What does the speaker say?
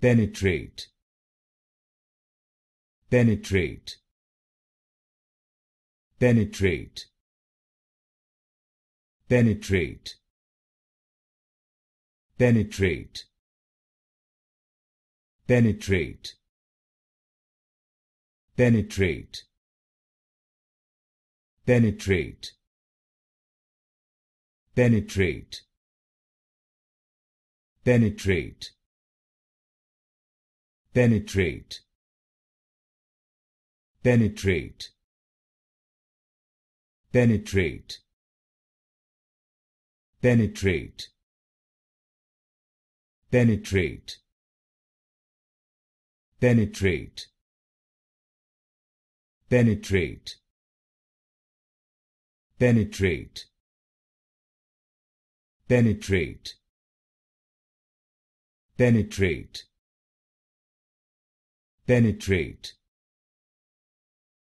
penetrate penetrate penetrate penetrate penetrate penetrate penetrate penetrate penetrate penetrate penetrate penetrate penetrate penetrate penetrate penetrate penetrate penetrate penetrate penetrate penetrate